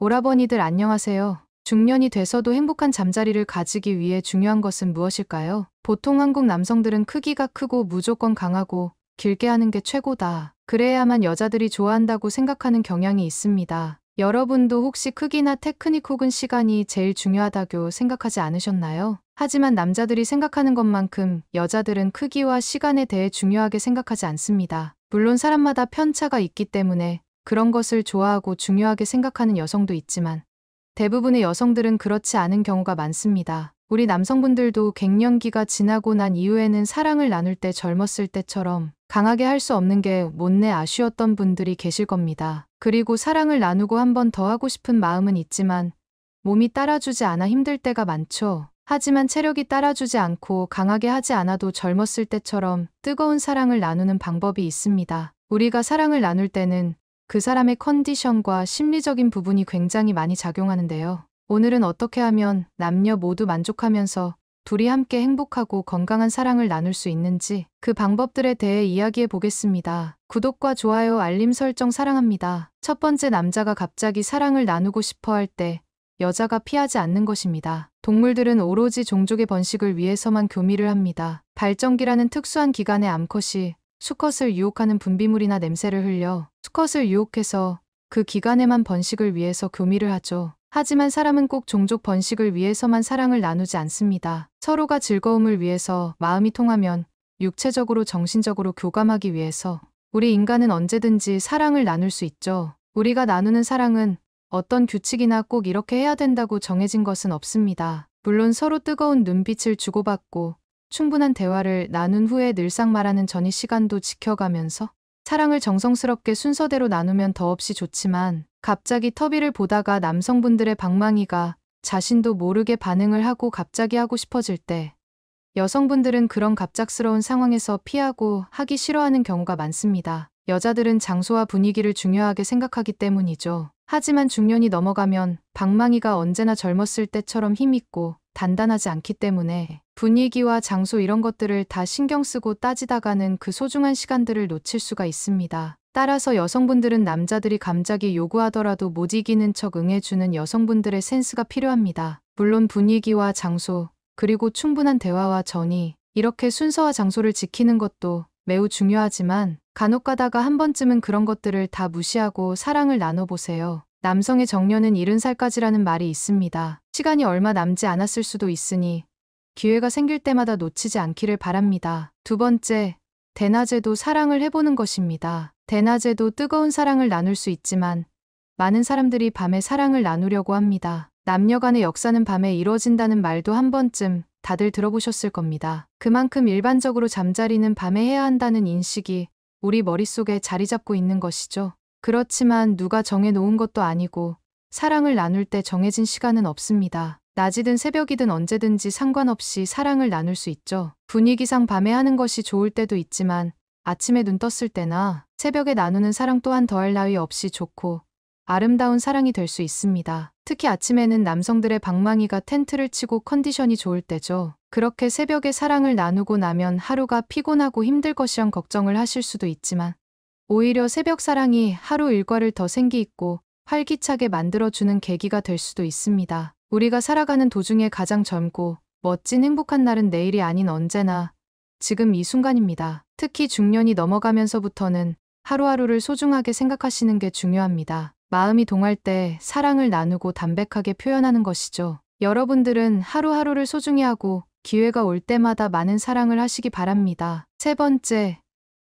오라버니들 안녕하세요. 중년이 돼서도 행복한 잠자리를 가지기 위해 중요한 것은 무엇일까요? 보통 한국 남성들은 크기가 크고 무조건 강하고 길게 하는 게 최고다. 그래야만 여자들이 좋아한다고 생각하는 경향이 있습니다. 여러분도 혹시 크기나 테크닉 혹은 시간이 제일 중요하다고 생각하지 않으셨나요? 하지만 남자들이 생각하는 것만큼 여자들은 크기와 시간에 대해 중요하게 생각하지 않습니다. 물론 사람마다 편차가 있기 때문에 그런 것을 좋아하고 중요하게 생각하는 여성도 있지만 대부분의 여성들은 그렇지 않은 경우가 많습니다. 우리 남성분들도 갱년기가 지나고 난 이후에는 사랑을 나눌 때 젊었을 때처럼 강하게 할 수 없는 게 못내 아쉬웠던 분들이 계실 겁니다. 그리고 사랑을 나누고 한 번 더 하고 싶은 마음은 있지만 몸이 따라주지 않아 힘들 때가 많죠. 하지만 체력이 따라주지 않고 강하게 하지 않아도 젊었을 때처럼 뜨거운 사랑을 나누는 방법이 있습니다. 우리가 사랑을 나눌 때는 그 사람의 컨디션과 심리적인 부분이 굉장히 많이 작용하는데요. 오늘은 어떻게 하면 남녀 모두 만족하면서 둘이 함께 행복하고 건강한 사랑을 나눌 수 있는지 그 방법들에 대해 이야기해 보겠습니다. 구독과 좋아요, 알림 설정 사랑합니다. 첫 번째 남자가 갑자기 사랑을 나누고 싶어 할 때 여자가 피하지 않는 것입니다. 동물들은 오로지 종족의 번식을 위해서만 교미를 합니다. 발정기라는 특수한 기간의 암컷이 수컷을 유혹하는 분비물이나 냄새를 흘려 수컷을 유혹해서 그 기간에만 번식을 위해서 교미를 하죠. 하지만 사람은 꼭 종족 번식을 위해서만 사랑을 나누지 않습니다. 서로가 즐거움을 위해서 마음이 통하면 육체적으로 정신적으로 교감하기 위해서 우리 인간은 언제든지 사랑을 나눌 수 있죠. 우리가 나누는 사랑은 어떤 규칙이나 꼭 이렇게 해야 된다고 정해진 것은 없습니다. 물론 서로 뜨거운 눈빛을 주고받고 충분한 대화를 나눈 후에 늘상 말하는 전이 시간도 지켜가면서 사랑을 정성스럽게 순서대로 나누면 더없이 좋지만 갑자기 터비를 보다가 남성분들의 방망이가 자신도 모르게 반응을 하고 갑자기 하고 싶어질 때 여성분들은 그런 갑작스러운 상황에서 피하고 하기 싫어하는 경우가 많습니다. 여자들은 장소와 분위기를 중요하게 생각하기 때문이죠. 하지만 중년이 넘어가면 방망이가 언제나 젊었을 때처럼 힘있고 단단하지 않기 때문에 분위기와 장소 이런 것들을 다 신경 쓰고 따지다가는 그 소중한 시간들을 놓칠 수가 있습니다. 따라서 여성분들은 남자들이 감자기 요구하더라도 못 이기는 척 응해주는 여성분들의 센스가 필요합니다. 물론 분위기와 장소, 그리고 충분한 대화와 전이, 이렇게 순서와 장소를 지키는 것도 매우 중요하지만 간혹 가다가 한 번쯤은 그런 것들을 다 무시하고 사랑을 나눠보세요. 남성의 정년은 70살까지라는 말이 있습니다. 시간이 얼마 남지 않았을 수도 있으니 기회가 생길 때마다 놓치지 않기를 바랍니다. 두 번째, 대낮에도 사랑을 해보는 것입니다. 대낮에도 뜨거운 사랑을 나눌 수 있지만 많은 사람들이 밤에 사랑을 나누려고 합니다. 남녀 간의 역사는 밤에 이루어진다는 말도 한 번쯤 다들 들어보셨을 겁니다. 그만큼 일반적으로 잠자리는 밤에 해야 한다는 인식이 우리 머릿속에 자리 잡고 있는 것이죠. 그렇지만 누가 정해놓은 것도 아니고 사랑을 나눌 때 정해진 시간은 없습니다. 낮이든 새벽이든 언제든지 상관없이 사랑을 나눌 수 있죠. 분위기상 밤에 하는 것이 좋을 때도 있지만 아침에 눈 떴을 때나 새벽에 나누는 사랑 또한 더할 나위 없이 좋고 아름다운 사랑이 될 수 있습니다. 특히 아침에는 남성들의 방망이가 텐트를 치고 컨디션이 좋을 때죠. 그렇게 새벽에 사랑을 나누고 나면 하루가 피곤하고 힘들 것이란 걱정을 하실 수도 있지만 오히려 새벽 사랑이 하루 일과를 더 생기 있고 활기차게 만들어주는 계기가 될 수도 있습니다. 우리가 살아가는 도중에 가장 젊고 멋진 행복한 날은 내일이 아닌 언제나 지금 이 순간입니다. 특히 중년이 넘어가면서부터는 하루하루를 소중하게 생각하시는 게 중요합니다. 마음이 동할 때 사랑을 나누고 담백하게 표현하는 것이죠. 여러분들은 하루하루를 소중히 하고 기회가 올 때마다 많은 사랑을 하시기 바랍니다. 세 번째,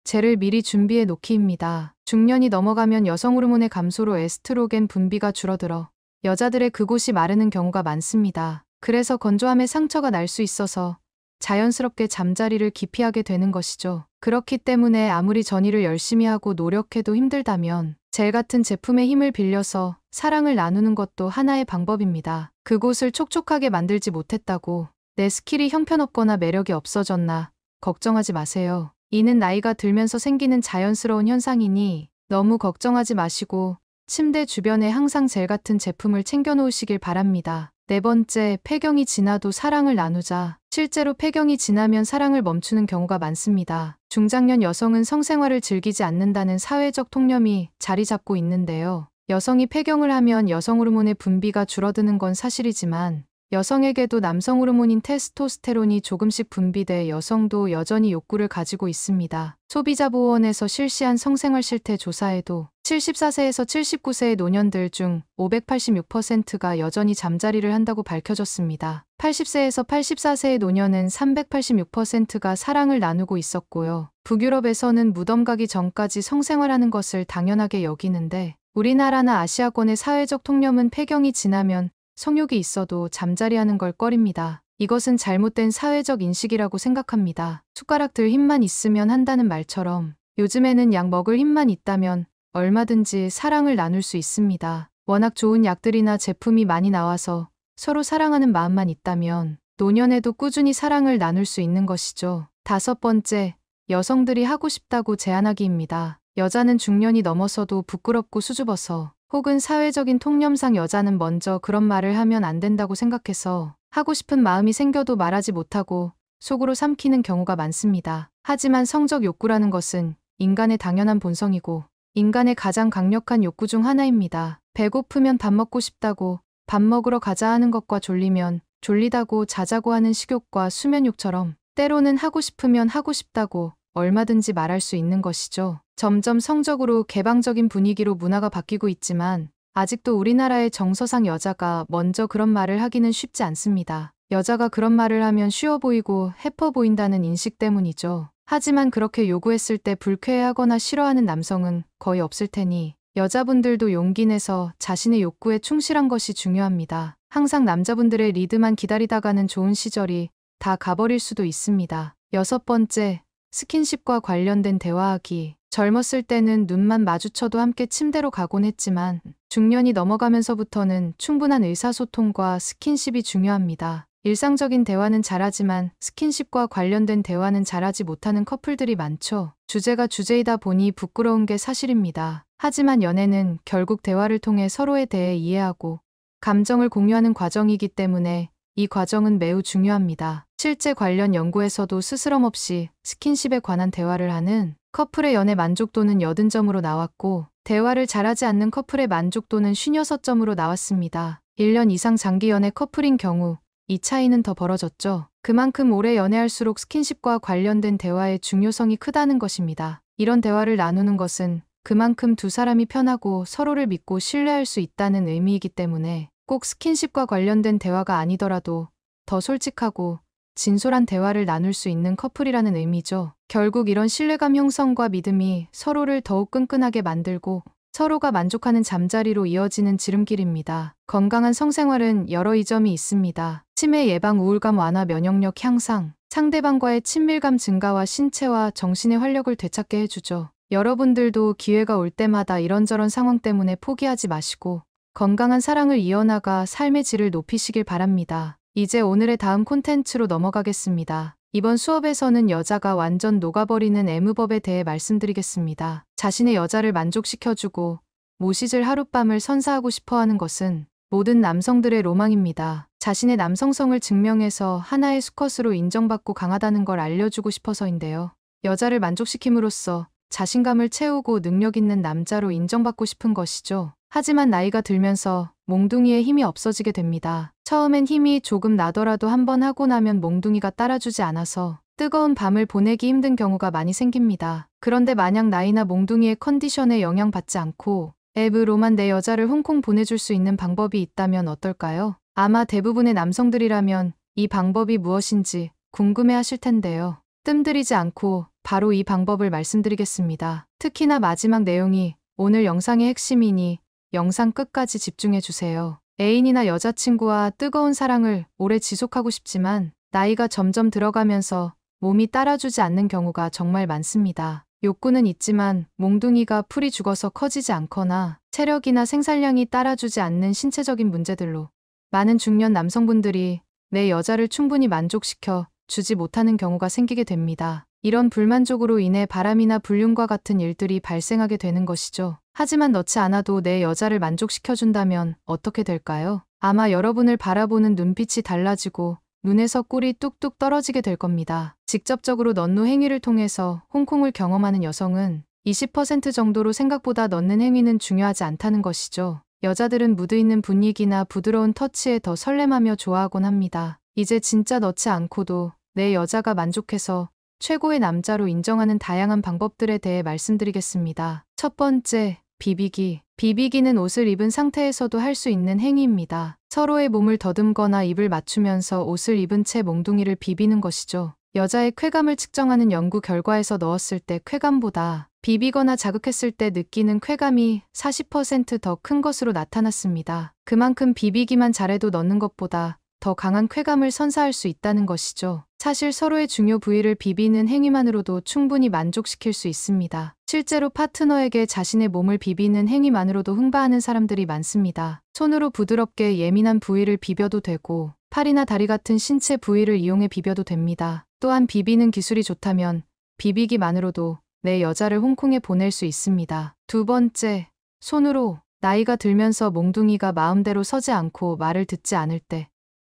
재를 미리 준비해 놓기입니다. 중년이 넘어가면 여성 호르몬의 감소로 에스트로겐 분비가 줄어들어 여자들의 그곳이 마르는 경우가 많습니다. 그래서 건조함에 상처가 날 수 있어서 자연스럽게 잠자리를 기피하게 되는 것이죠. 그렇기 때문에 아무리 전의를 열심히 하고 노력해도 힘들다면 젤 같은 제품의 힘을 빌려서 사랑을 나누는 것도 하나의 방법입니다. 그곳을 촉촉하게 만들지 못했다고 내 스킬이 형편없거나 매력이 없어졌나 걱정하지 마세요. 이는 나이가 들면서 생기는 자연스러운 현상이니 너무 걱정하지 마시고 침대 주변에 항상 젤 같은 제품을 챙겨놓으시길 바랍니다. 네 번째, 폐경이 지나도 사랑을 나누자. 실제로 폐경이 지나면 사랑을 멈추는 경우가 많습니다. 중장년 여성은 성생활을 즐기지 않는다는 사회적 통념이 자리 잡고 있는데요. 여성이 폐경을 하면 여성 호르몬의 분비가 줄어드는 건 사실이지만 여성에게도 남성 호르몬인 테스토스테론이 조금씩 분비돼 여성도 여전히 욕구를 가지고 있습니다. 소비자보호원에서 실시한 성생활 실태 조사에도 74세에서 79세의 노년들 중 586%가 여전히 잠자리를 한다고 밝혀졌습니다. 80세에서 84세의 노년은 386%가 사랑을 나누고 있었고요. 북유럽에서는 무덤 가기 전까지 성생활하는 것을 당연하게 여기는데 우리나라나 아시아권의 사회적 통념은 폐경이 지나면 성욕이 있어도 잠자리하는 걸 꺼립니다. 이것은 잘못된 사회적 인식이라고 생각합니다. 숟가락 들 힘만 있으면 한다는 말처럼 요즘에는 약 먹을 힘만 있다면 얼마든지 사랑을 나눌 수 있습니다. 워낙 좋은 약들이나 제품이 많이 나와서 서로 사랑하는 마음만 있다면 노년에도 꾸준히 사랑을 나눌 수 있는 것이죠. 다섯 번째, 여성들이 하고 싶다고 제안하기입니다. 여자는 중년이 넘어서도 부끄럽고 수줍어서 혹은 사회적인 통념상 여자는 먼저 그런 말을 하면 안 된다고 생각해서 하고 싶은 마음이 생겨도 말하지 못하고 속으로 삼키는 경우가 많습니다. 하지만 성적 욕구라는 것은 인간의 당연한 본성이고 인간의 가장 강력한 욕구 중 하나입니다. 배고프면 밥 먹고 싶다고 밥 먹으러 가자 하는 것과 졸리면 졸리다고 자자고 하는 식욕과 수면욕처럼 때로는 하고 싶으면 하고 싶다고 얼마든지 말할 수 있는 것이죠. 점점 성적으로 개방적인 분위기로 문화가 바뀌고 있지만 아직도 우리나라의 정서상 여자가 먼저 그런 말을 하기는 쉽지 않습니다. 여자가 그런 말을 하면 쉬워 보이고 해퍼 보인다는 인식 때문이죠. 하지만 그렇게 요구했을 때 불쾌해하거나 싫어하는 남성은 거의 없을 테니 여자분들도 용기 내서 자신의 욕구에 충실한 것이 중요합니다. 항상 남자분들의 리드만 기다리다가는 좋은 시절이 다 가버릴 수도 있습니다. 여섯 번째, 스킨십과 관련된 대화하기, 젊었을 때는 눈만 마주쳐도 함께 침대로 가곤 했지만 중년이 넘어가면서부터는 충분한 의사소통과 스킨십이 중요합니다. 일상적인 대화는 잘하지만 스킨십과 관련된 대화는 잘하지 못하는 커플들이 많죠. 주제가 주제이다 보니 부끄러운 게 사실입니다. 하지만 연애는 결국 대화를 통해 서로에 대해 이해하고 감정을 공유하는 과정이기 때문에 이 과정은 매우 중요합니다. 실제 관련 연구에서도 스스럼 없이 스킨십에 관한 대화를 하는 커플의 연애 만족도는 80점으로 나왔고 대화를 잘하지 않는 커플의 만족도는 56점으로 나왔습니다. 1년 이상 장기 연애 커플인 경우 이 차이는 더 벌어졌죠. 그만큼 오래 연애할수록 스킨십과 관련된 대화의 중요성이 크다는 것입니다. 이런 대화를 나누는 것은 그만큼 두 사람이 편하고 서로를 믿고 신뢰할 수 있다는 의미이기 때문에 꼭 스킨십과 관련된 대화가 아니더라도 더 솔직하고 진솔한 대화를 나눌 수 있는 커플이라는 의미죠. 결국 이런 신뢰감 형성과 믿음이 서로를 더욱 끈끈하게 만들고 서로가 만족하는 잠자리로 이어지는 지름길입니다. 건강한 성생활은 여러 이점이 있습니다. 치매 예방, 우울감 완화, 면역력 향상, 상대방과의 친밀감 증가와 신체와 정신의 활력을 되찾게 해주죠. 여러분들도 기회가 올 때마다 이런저런 상황 때문에 포기하지 마시고 건강한 사랑을 이어나가 삶의 질을 높이시길 바랍니다. 이제 오늘의 다음 콘텐츠로 넘어가겠습니다. 이번 수업에서는 여자가 완전 녹아버리는 애무법에 대해 말씀드리겠습니다. 자신의 여자를 만족시켜주고 모시질 하룻밤을 선사하고 싶어하는 것은 모든 남성들의 로망입니다. 자신의 남성성을 증명해서 하나의 수컷으로 인정받고 강하다는 걸 알려주고 싶어서인데요. 여자를 만족시킴으로써 자신감을 채우고 능력 있는 남자로 인정받고 싶은 것이죠. 하지만 나이가 들면서 몽둥이의 힘이 없어지게 됩니다. 처음엔 힘이 조금 나더라도 한 번 하고 나면 몽둥이가 따라주지 않아서 뜨거운 밤을 보내기 힘든 경우가 많이 생깁니다. 그런데 만약 나이나 몽둥이의 컨디션에 영향받지 않고 앱으로만 내 여자를 홍콩 보내줄 수 있는 방법이 있다면 어떨까요? 아마 대부분의 남성들이라면 이 방법이 무엇인지 궁금해 하실 텐데요. 뜸들이지 않고 바로 이 방법을 말씀드리겠습니다. 특히나 마지막 내용이 오늘 영상의 핵심이니 영상 끝까지 집중해 주세요. 애인이나 여자친구와 뜨거운 사랑을 오래 지속하고 싶지만 나이가 점점 들어가면서 몸이 따라주지 않는 경우가 정말 많습니다. 욕구는 있지만 몽둥이가 풀이 죽어서 커지지 않거나 체력이나 생산량이 따라주지 않는 신체적인 문제들로 많은 중년 남성분들이 내 여자를 충분히 만족시켜 주지 못하는 경우가 생기게 됩니다. 이런 불만족으로 인해 바람이나 불륜과 같은 일들이 발생하게 되는 것이죠. 하지만 넣지 않아도 내 여자를 만족시켜준다면 어떻게 될까요? 아마 여러분을 바라보는 눈빛이 달라지고 눈에서 꿀이 뚝뚝 떨어지게 될 겁니다. 직접적으로 넣는 행위를 통해서 홍콩을 경험하는 여성은 20% 정도로 생각보다 넣는 행위는 중요하지 않다는 것이죠. 여자들은 무드있는 분위기나 부드러운 터치에 더 설렘하며 좋아하곤 합니다. 이제 진짜 넣지 않고도 내 여자가 만족해서 최고의 남자로 인정하는 다양한 방법들에 대해 말씀드리겠습니다. 첫 번째, 비비기. 비비기는 옷을 입은 상태에서도 할 수 있는 행위입니다. 서로의 몸을 더듬거나 입을 맞추면서 옷을 입은 채 몽둥이를 비비는 것이죠. 여자의 쾌감을 측정하는 연구 결과에서 넣었을 때 쾌감보다 비비거나 자극했을 때 느끼는 쾌감이 40%더 큰 것으로 나타났습니다. 그만큼 비비기만 잘해도 넣는 것보다 더 강한 쾌감을 선사할 수 있다는 것이죠. 사실 서로의 중요 부위를 비비는 행위만으로도 충분히 만족시킬 수 있습니다. 실제로 파트너에게 자신의 몸을 비비는 행위만으로도 흥바하는 사람들이 많습니다. 손으로 부드럽게 예민한 부위를 비벼도 되고 팔이나 다리 같은 신체 부위를 이용해 비벼도 됩니다. 또한 비비는 기술이 좋다면 비비기만으로도 내 여자를 홍콩에 보낼 수 있습니다. 두 번째, 손으로 나이가 들면서 몽둥이가 마음대로 서지 않고 말을 듣지 않을 때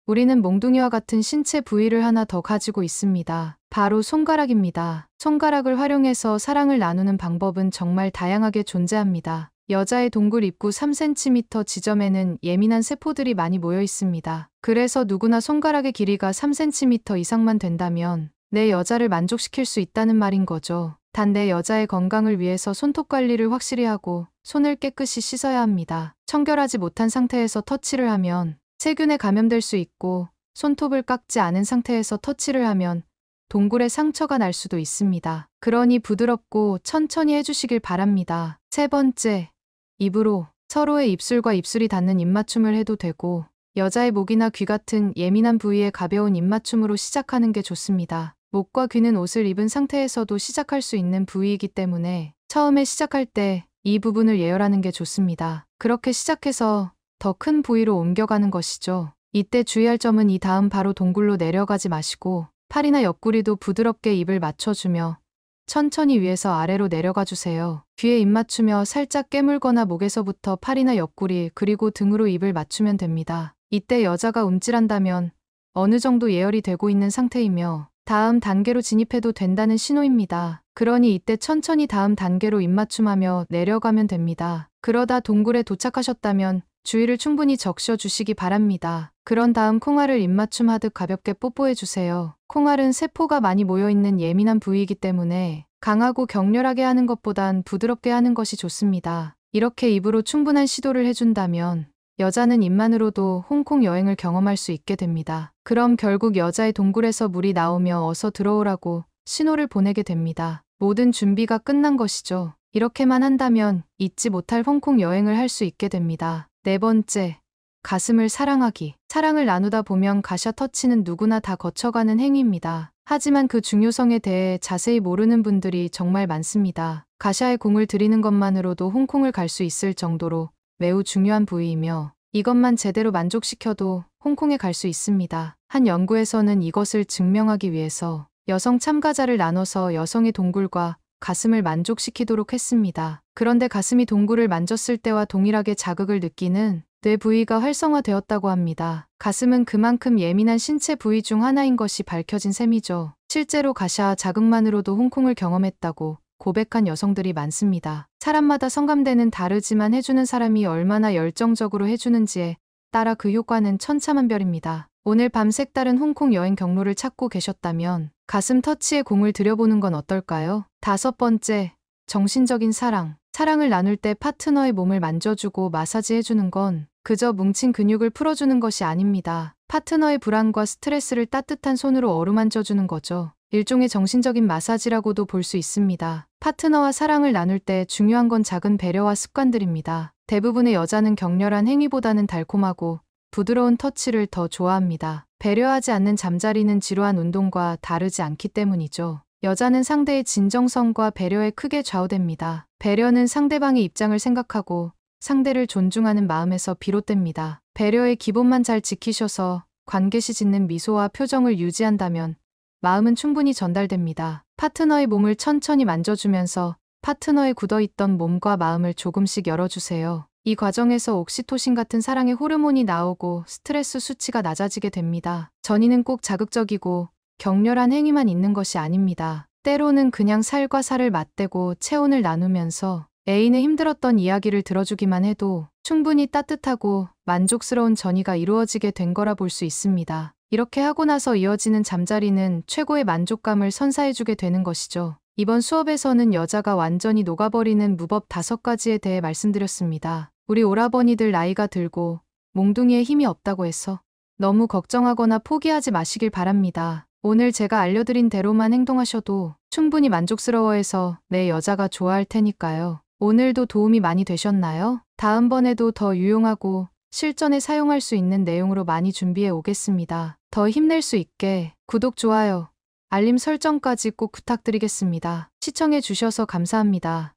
우리는 몽둥이와 같은 신체 부위를 하나 더 가지고 있습니다. 바로 손가락입니다. 손가락을 활용해서 사랑을 나누는 방법은 정말 다양하게 존재합니다. 여자의 동굴 입구 3cm 지점에는 예민한 세포들이 많이 모여 있습니다. 그래서 누구나 손가락의 길이가 3cm 이상만 된다면 내 여자를 만족시킬 수 있다는 말인 거죠. 단 내 여자의 건강을 위해서 손톱 관리를 확실히 하고 손을 깨끗이 씻어야 합니다. 청결하지 못한 상태에서 터치를 하면 세균에 감염될 수 있고 손톱을 깎지 않은 상태에서 터치를 하면 동굴에 상처가 날 수도 있습니다. 그러니 부드럽고 천천히 해주시길 바랍니다. 세 번째, 입으로 서로의 입술과 입술이 닿는 입맞춤을 해도 되고 여자의 목이나 귀 같은 예민한 부위에 가벼운 입맞춤으로 시작하는 게 좋습니다. 목과 귀는 옷을 입은 상태에서도 시작할 수 있는 부위이기 때문에 처음에 시작할 때 이 부분을 예열하는 게 좋습니다. 그렇게 시작해서 더큰 부위로 옮겨가는 것이죠. 이때 주의할 점은 이 다음 바로 동굴로 내려가지 마시고 팔이나 옆구리도 부드럽게 입을 맞춰주며 천천히 위에서 아래로 내려가 주세요. 귀에 입 맞추며 살짝 깨물거나 목에서부터 팔이나 옆구리 그리고 등으로 입을 맞추면 됩니다. 이때 여자가 움찔한다면 어느 정도 예열이 되고 있는 상태이며 다음 단계로 진입해도 된다는 신호입니다. 그러니 이때 천천히 다음 단계로 입맞춤하며 내려가면 됩니다. 그러다 동굴에 도착하셨다면 주의를 충분히 적셔 주시기 바랍니다. 그런 다음 콩알을 입맞춤하듯 가볍게 뽀뽀해 주세요. 콩알은 세포가 많이 모여있는 예민한 부위이기 때문에 강하고 격렬하게 하는 것보단 부드럽게 하는 것이 좋습니다. 이렇게 입으로 충분한 시도를 해준다면 여자는 입만으로도 홍콩 여행을 경험할 수 있게 됩니다. 그럼 결국 여자의 동굴에서 물이 나오며 어서 들어오라고 신호를 보내게 됩니다. 모든 준비가 끝난 것이죠. 이렇게만 한다면 잊지 못할 홍콩 여행을 할 수 있게 됩니다. 네 번째, 가슴을 사랑하기. 사랑을 나누다 보면 가셔 터치는 누구나 다 거쳐가는 행위입니다. 하지만 그 중요성에 대해 자세히 모르는 분들이 정말 많습니다. 가샤에 공을 들이는 것만으로도 홍콩을 갈 수 있을 정도로 매우 중요한 부위이며 이것만 제대로 만족시켜도 홍콩에 갈 수 있습니다. 한 연구에서는 이것을 증명하기 위해서 여성 참가자를 나눠서 여성의 동굴과 가슴을 만족시키도록 했습니다. 그런데 가슴이 동굴을 만졌을 때와 동일하게 자극을 느끼는 뇌 부위가 활성화되었다고 합니다. 가슴은 그만큼 예민한 신체 부위 중 하나인 것이 밝혀진 셈이죠. 실제로 가샤 자극만으로도 홍콩을 경험했다고 고백한 여성들이 많습니다. 사람마다 성감대는 다르지만 해주는 사람이 얼마나 열정적으로 해주는지에 따라 그 효과는 천차만별입니다. 오늘 밤 색다른 홍콩 여행 경로를 찾고 계셨다면 가슴 터치에 공을 들여보는 건 어떨까요? 다섯 번째, 정신적인 사랑. 사랑을 나눌 때 파트너의 몸을 만져주고 마사지해주는 건 그저 뭉친 근육을 풀어주는 것이 아닙니다. 파트너의 불안과 스트레스를 따뜻한 손으로 어루만져주는 거죠. 일종의 정신적인 마사지라고도 볼 수 있습니다. 파트너와 사랑을 나눌 때 중요한 건 작은 배려와 습관들입니다. 대부분의 여자는 격렬한 행위보다는 달콤하고 부드러운 터치를 더 좋아합니다. 배려하지 않는 잠자리는 지루한 운동과 다르지 않기 때문이죠. 여자는 상대의 진정성과 배려에 크게 좌우됩니다. 배려는 상대방의 입장을 생각하고 상대를 존중하는 마음에서 비롯됩니다. 배려의 기본만 잘 지키셔서 관계시 짓는 미소와 표정을 유지한다면 마음은 충분히 전달됩니다. 파트너의 몸을 천천히 만져주면서 파트너의 굳어있던 몸과 마음을 조금씩 열어주세요. 이 과정에서 옥시토신 같은 사랑의 호르몬이 나오고 스트레스 수치가 낮아지게 됩니다. 전이는 꼭 자극적이고 격렬한 행위만 있는 것이 아닙니다. 때로는 그냥 살과 살을 맞대고 체온을 나누면서 애인의 힘들었던 이야기를 들어주기만 해도 충분히 따뜻하고 만족스러운 전이가 이루어지게 된 거라 볼 수 있습니다. 이렇게 하고 나서 이어지는 잠자리는 최고의 만족감을 선사해주게 되는 것이죠. 이번 수업에서는 여자가 완전히 녹아버리는 무법 다섯 가지에 대해 말씀드렸습니다. 우리 오라버니들 나이가 들고 몽둥이에 힘이 없다고 해서 너무 걱정하거나 포기하지 마시길 바랍니다. 오늘 제가 알려드린 대로만 행동하셔도 충분히 만족스러워해서 내 여자가 좋아할 테니까요. 오늘도 도움이 많이 되셨나요? 다음번에도 더 유용하고 실전에 사용할 수 있는 내용으로 많이 준비해 오겠습니다. 더 힘낼 수 있게 구독, 좋아요, 알림 설정까지 꼭 부탁드리겠습니다. 시청해주셔서 감사합니다.